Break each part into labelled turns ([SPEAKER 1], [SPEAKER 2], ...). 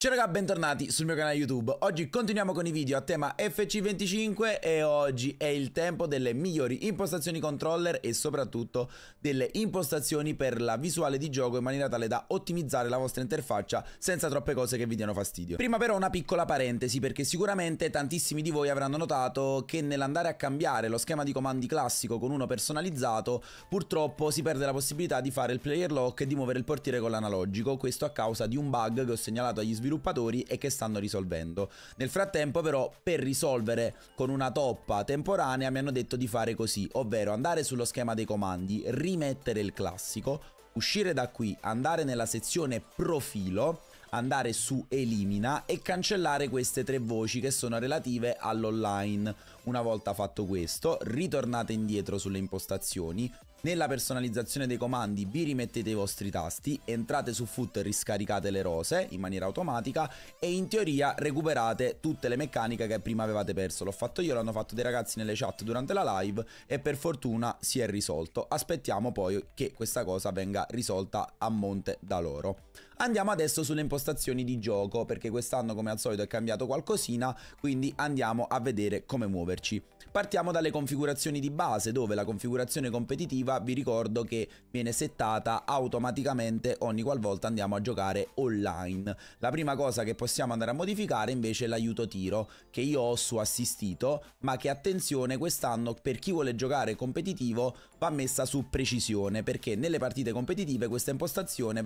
[SPEAKER 1] Ciao ragazzi, bentornati sul mio canale YouTube. Oggi continuiamo con i video a tema FC25 e oggi è il tempo delle migliori impostazioni controller e soprattutto delle impostazioni per la visuale di gioco in maniera tale da ottimizzare la vostra interfaccia senza troppe cose che vi diano fastidio. Prima però una piccola parentesi perché sicuramente tantissimi di voi avranno notato che nell'andare a cambiare lo schema di comandi classico con uno personalizzato purtroppo si perde la possibilità di fare il player lock e di muovere il portiere con l'analogico, questo a causa di un bug che ho segnalato agli sviluppatori sviluppatori e che stanno risolvendo. Nel frattempo però per risolvere con una toppa temporanea mi hanno detto di fare così, ovvero andare sullo schema dei comandi, rimettere il classico, uscire da qui, andare nella sezione profilo, andare su elimina e cancellare queste tre voci che sono relative all'online. Una volta fatto questo, ritornate indietro sulle impostazioni, nella personalizzazione dei comandi vi rimettete i vostri tasti, entrate su Foot e riscaricate le rose in maniera automatica e in teoria recuperate tutte le meccaniche che prima avevate perso. L'ho fatto io, l'hanno fatto dei ragazzi nelle chat durante la live e per fortuna si è risolto. Aspettiamo poi che questa cosa venga risolta a monte da loro. Andiamo adesso sulle impostazioni di gioco, perché quest'anno come al solito è cambiato qualcosina, quindi andiamo a vedere come muoverci. Partiamo dalle configurazioni di base, dove la configurazione competitiva vi ricordo che viene settata automaticamente ogni qualvolta andiamo a giocare online. La prima cosa che possiamo andare a modificare invece è l'aiuto tiro, che io ho su assistito, ma che attenzione quest'anno per chi vuole giocare competitivo va messa su precisione, perché nelle partite competitive questa impostazione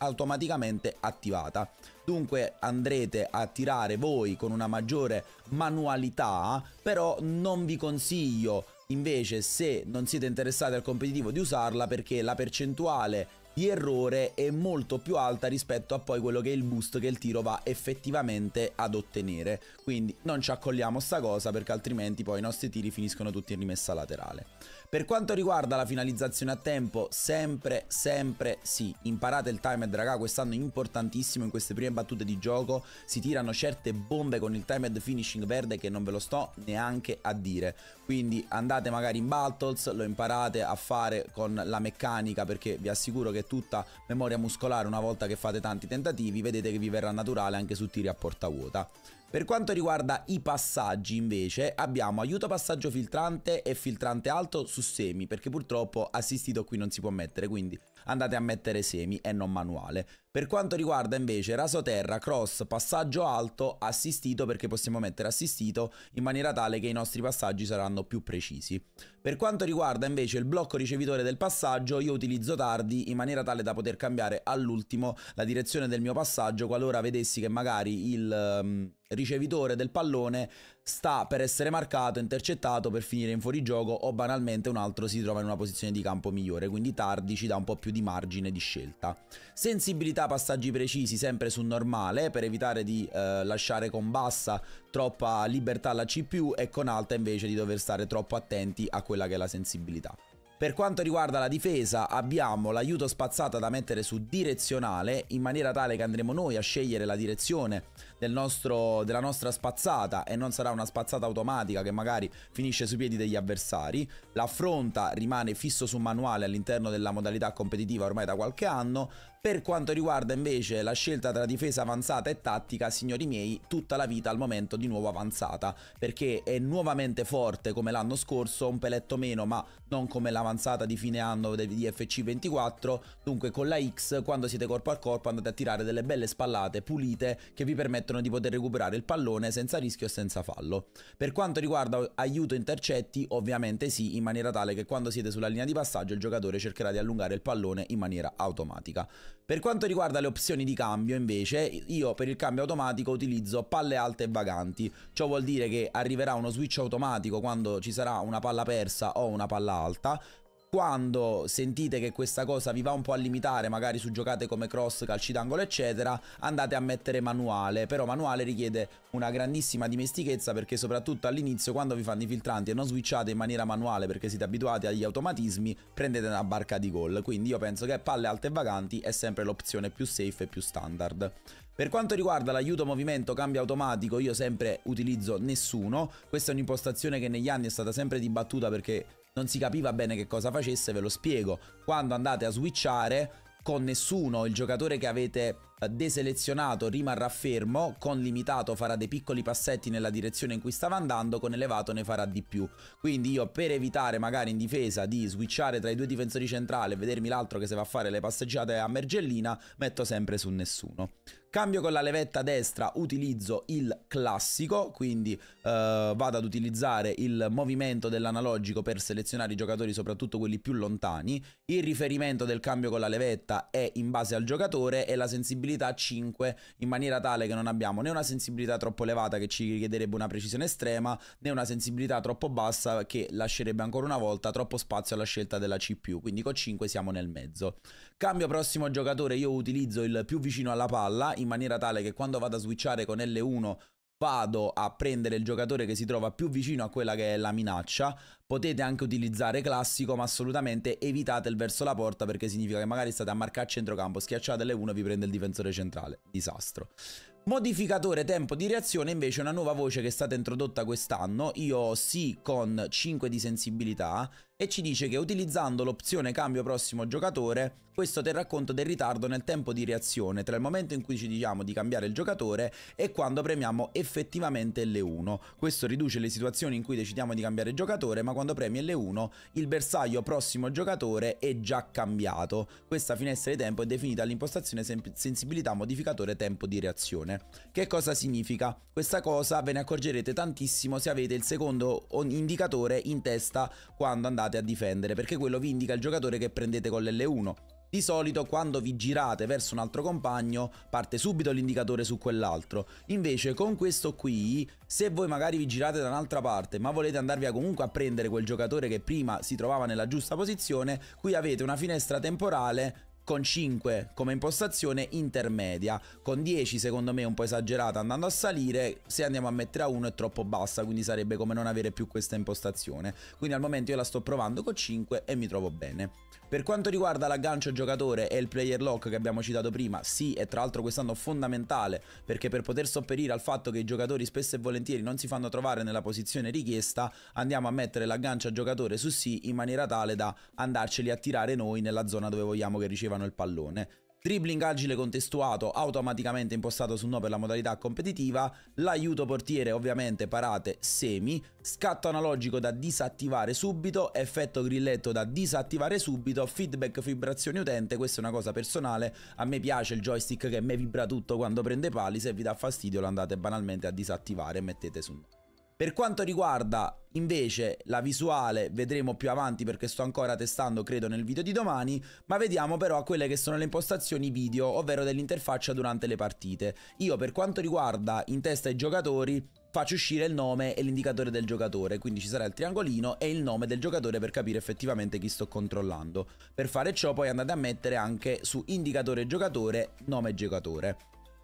[SPEAKER 1] automaticamente automaticamente attivata. Dunque andrete a tirare voi con una maggiore manualità, però non vi consiglio invece se non siete interessati al competitivo di usarla perché la percentuale di errore è molto più alta rispetto a poi quello che è il boost che il tiro va effettivamente ad ottenere. Quindi non ci accogliamo sta cosa perché altrimenti poi i nostri tiri finiscono tutti in rimessa laterale. Per quanto riguarda la finalizzazione a tempo, sempre, sempre sì, imparate il timed raga, quest'anno è importantissimo in queste prime battute di gioco, si tirano certe bombe con il timed finishing verde che non ve lo sto neanche a dire, quindi andate magari in battles, lo imparate a fare con la meccanica perché vi assicuro che tutta memoria muscolare una volta che fate tanti tentativi, vedete che vi verrà naturale anche su tiri a porta vuota. Per quanto riguarda i passaggi invece abbiamo aiuto passaggio filtrante e filtrante alto su semi perché purtroppo assistito qui non si può mettere quindi andate a mettere semi e non manuale. Per quanto riguarda invece rasoterra, cross, passaggio alto, assistito perché possiamo mettere assistito in maniera tale che i nostri passaggi saranno più precisi. Per quanto riguarda invece il blocco ricevitore del passaggio, io utilizzo tardi in maniera tale da poter cambiare all'ultimo la direzione del mio passaggio qualora vedessi che magari il... Um, ricevitore del pallone sta per essere marcato, intercettato per finire in fuorigioco o banalmente un altro si trova in una posizione di campo migliore, quindi tardi ci dà un po' più di margine di scelta. Sensibilità passaggi precisi sempre su normale per evitare di eh, lasciare con bassa troppa libertà alla CPU e con alta invece di dover stare troppo attenti a quella che è la sensibilità. Per quanto riguarda la difesa abbiamo l'aiuto spazzata da mettere su direzionale in maniera tale che andremo noi a scegliere la direzione del nostro, della nostra spazzata e non sarà una spazzata automatica che magari finisce sui piedi degli avversari. L'affronta rimane fisso su manuale all'interno della modalità competitiva ormai da qualche anno. Per quanto riguarda invece la scelta tra difesa avanzata e tattica, signori miei, tutta la vita al momento di nuovo avanzata perché è nuovamente forte come l'anno scorso, un peletto meno ma non come la avanzata di fine anno di FC24, dunque con la X quando siete corpo al corpo andate a tirare delle belle spallate pulite che vi permettono di poter recuperare il pallone senza rischio e senza fallo. Per quanto riguarda aiuto intercetti, ovviamente sì, in maniera tale che quando siete sulla linea di passaggio il giocatore cercherà di allungare il pallone in maniera automatica. Per quanto riguarda le opzioni di cambio invece, io per il cambio automatico utilizzo palle alte e vaganti, ciò vuol dire che arriverà uno switch automatico quando ci sarà una palla persa o una palla alta, quando sentite che questa cosa vi va un po' a limitare, magari su giocate come cross, calci d'angolo, eccetera, andate a mettere manuale. Però manuale richiede una grandissima dimestichezza perché soprattutto all'inizio quando vi fanno i filtranti e non switchate in maniera manuale perché siete abituati agli automatismi, prendete una barca di gol. Quindi io penso che palle alte e vaganti è sempre l'opzione più safe e più standard. Per quanto riguarda l'aiuto movimento cambio automatico io sempre utilizzo nessuno, questa è un'impostazione che negli anni è stata sempre dibattuta perché non si capiva bene che cosa facesse, ve lo spiego. Quando andate a switchare, con nessuno, il giocatore che avete eh, deselezionato rimarrà fermo, con limitato farà dei piccoli passetti nella direzione in cui stava andando, con elevato ne farà di più. Quindi io per evitare magari in difesa di switchare tra i due difensori centrali e vedermi l'altro che se va a fare le passeggiate a Mergellina, metto sempre su nessuno. Cambio con la levetta destra, utilizzo il classico, quindi eh, vado ad utilizzare il movimento dell'analogico per selezionare i giocatori, soprattutto quelli più lontani. Il riferimento del cambio con la levetta è in base al giocatore e la sensibilità 5 in maniera tale che non abbiamo né una sensibilità troppo elevata che ci richiederebbe una precisione estrema, né una sensibilità troppo bassa che lascerebbe ancora una volta troppo spazio alla scelta della CPU, quindi con 5 siamo nel mezzo. Cambio prossimo giocatore, io utilizzo il più vicino alla palla in in maniera tale che quando vado a switchare con L1 vado a prendere il giocatore che si trova più vicino a quella che è la minaccia. Potete anche utilizzare classico, ma assolutamente evitate il verso la porta perché significa che magari state a marcare a centrocampo, schiacciate L1 e vi prende il difensore centrale. Disastro. Modificatore tempo di reazione invece è una nuova voce che è stata introdotta quest'anno. Io ho sì con 5 di sensibilità, e ci dice che utilizzando l'opzione cambio prossimo giocatore, questo terrà conto del ritardo nel tempo di reazione tra il momento in cui ci diciamo di cambiare il giocatore e quando premiamo effettivamente L1. Questo riduce le situazioni in cui decidiamo di cambiare giocatore, ma quando premi L1 il bersaglio prossimo giocatore è già cambiato. Questa finestra di tempo è definita all'impostazione sensibilità modificatore tempo di reazione. Che cosa significa? Questa cosa ve ne accorgerete tantissimo se avete il secondo indicatore in testa quando andate andate a difendere perché quello vi indica il giocatore che prendete con l'L1. Di solito quando vi girate verso un altro compagno parte subito l'indicatore su quell'altro, invece con questo qui se voi magari vi girate da un'altra parte ma volete andarvi a comunque a prendere quel giocatore che prima si trovava nella giusta posizione, qui avete una finestra temporale con 5 come impostazione intermedia, con 10 secondo me un po' esagerata andando a salire, se andiamo a mettere a 1 è troppo bassa, quindi sarebbe come non avere più questa impostazione. Quindi al momento io la sto provando con 5 e mi trovo bene. Per quanto riguarda l'aggancio giocatore e il player lock che abbiamo citato prima, sì, è tra l'altro quest'anno fondamentale perché per poter sopperire al fatto che i giocatori spesso e volentieri non si fanno trovare nella posizione richiesta, andiamo a mettere l'aggancio giocatore su sì in maniera tale da andarceli a tirare noi nella zona dove vogliamo che ricevano recupero il pallone. Dribbling agile contestuato, automaticamente impostato su no per la modalità competitiva, l'aiuto portiere ovviamente parate semi, scatto analogico da disattivare subito, effetto grilletto da disattivare subito, feedback vibrazioni utente, questa è una cosa personale, a me piace il joystick che me vibra tutto quando prende pali, se vi dà fastidio lo andate banalmente a disattivare e mettete su no. Per quanto riguarda invece la visuale, vedremo più avanti perché sto ancora testando credo nel video di domani, ma vediamo però quelle che sono le impostazioni video, ovvero dell'interfaccia durante le partite. Io per quanto riguarda in testa ai giocatori faccio uscire il nome e l'indicatore del giocatore, quindi ci sarà il triangolino e il nome del giocatore per capire effettivamente chi sto controllando. Per fare ciò poi andate a mettere anche su indicatore giocatore, nome giocatore.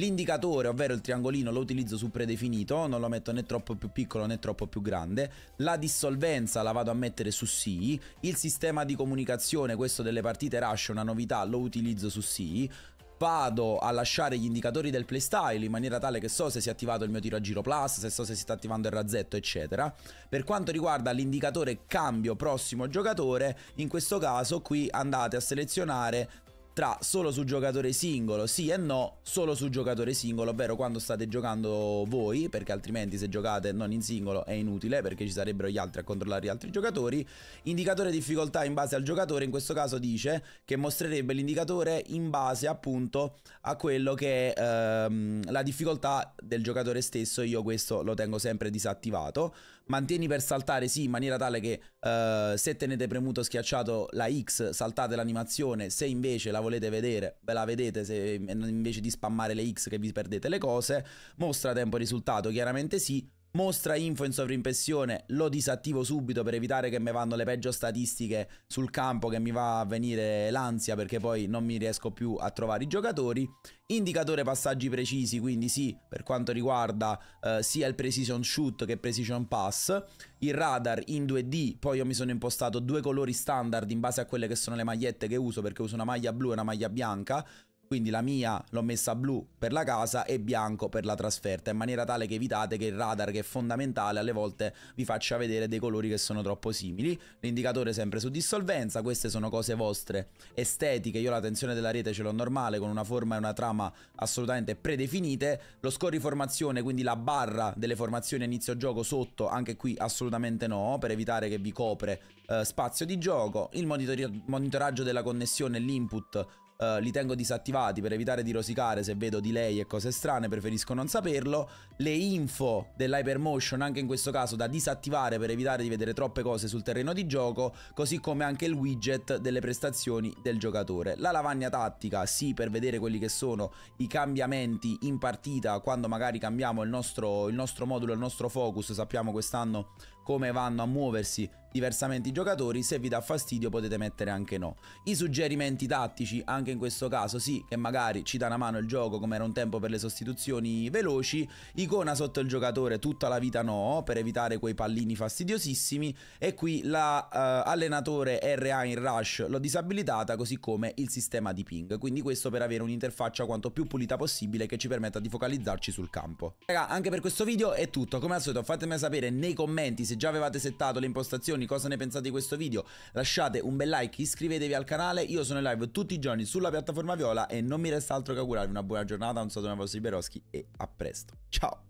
[SPEAKER 1] L'indicatore, ovvero il triangolino, lo utilizzo su predefinito, non lo metto né troppo più piccolo né troppo più grande. La dissolvenza la vado a mettere su sì. Il sistema di comunicazione, questo delle partite Rush, una novità, lo utilizzo su sì vado a lasciare gli indicatori del playstyle in maniera tale che so se si è attivato il mio tiro a giro plus, se so se si sta attivando il razzetto, eccetera. Per quanto riguarda l'indicatore cambio prossimo giocatore, in questo caso qui andate a selezionare tra solo su giocatore singolo sì e no, solo su giocatore singolo, ovvero quando state giocando voi, perché altrimenti se giocate non in singolo è inutile perché ci sarebbero gli altri a controllare gli altri giocatori. Indicatore difficoltà in base al giocatore, in questo caso dice che mostrerebbe l'indicatore in base appunto a quello che è ehm, la difficoltà del giocatore stesso, io questo lo tengo sempre disattivato. Mantieni per saltare, sì, in maniera tale che uh, se tenete premuto schiacciato la X saltate l'animazione, se invece la volete vedere ve la vedete, se, invece di spammare le X che vi perdete le cose. Mostra tempo risultato, chiaramente sì. Mostra info in sovrimpressione, lo disattivo subito per evitare che mi vanno le peggio statistiche sul campo che mi va a venire l'ansia perché poi non mi riesco più a trovare i giocatori. Indicatore passaggi precisi, quindi sì, per quanto riguarda eh, sia il precision shoot che precision pass. Il radar in 2D, poi io mi sono impostato due colori standard in base a quelle che sono le magliette che uso perché uso una maglia blu e una maglia bianca quindi la mia l'ho messa blu per la casa e bianco per la trasferta in maniera tale che evitate che il radar che è fondamentale alle volte vi faccia vedere dei colori che sono troppo simili l'indicatore sempre su dissolvenza queste sono cose vostre estetiche io la tensione della rete ce l'ho normale con una forma e una trama assolutamente predefinite lo score di formazione quindi la barra delle formazioni a inizio gioco sotto anche qui assolutamente no per evitare che vi copre eh, spazio di gioco il monitoraggio della connessione l'input Uh, li tengo disattivati per evitare di rosicare se vedo delay e cose strane, preferisco non saperlo. Le info dell'hypermotion, anche in questo caso da disattivare per evitare di vedere troppe cose sul terreno di gioco, così come anche il widget delle prestazioni del giocatore. La lavagna tattica, sì, per vedere quelli che sono i cambiamenti in partita, quando magari cambiamo il nostro, il nostro modulo, il nostro focus, sappiamo quest'anno come vanno a muoversi diversamente i giocatori, se vi dà fastidio potete mettere anche no. I suggerimenti tattici, anche in questo caso sì, che magari ci dà una mano il gioco come era un tempo per le sostituzioni veloci, icona sotto il giocatore tutta la vita no, per evitare quei pallini fastidiosissimi, e qui l'allenatore la, uh, eh, RA in rush l'ho disabilitata, così come il sistema di ping, quindi questo per avere un'interfaccia quanto più pulita possibile che ci permetta di focalizzarci sul campo. Raga, anche per questo video è tutto, come al solito fatemi sapere nei commenti se se già avevate settato le impostazioni, cosa ne pensate di questo video, lasciate un bel like, iscrivetevi al canale, io sono in live tutti i giorni sulla piattaforma Viola e non mi resta altro che augurarvi una buona giornata, un saluto dai vostri Beroschi e a presto, ciao!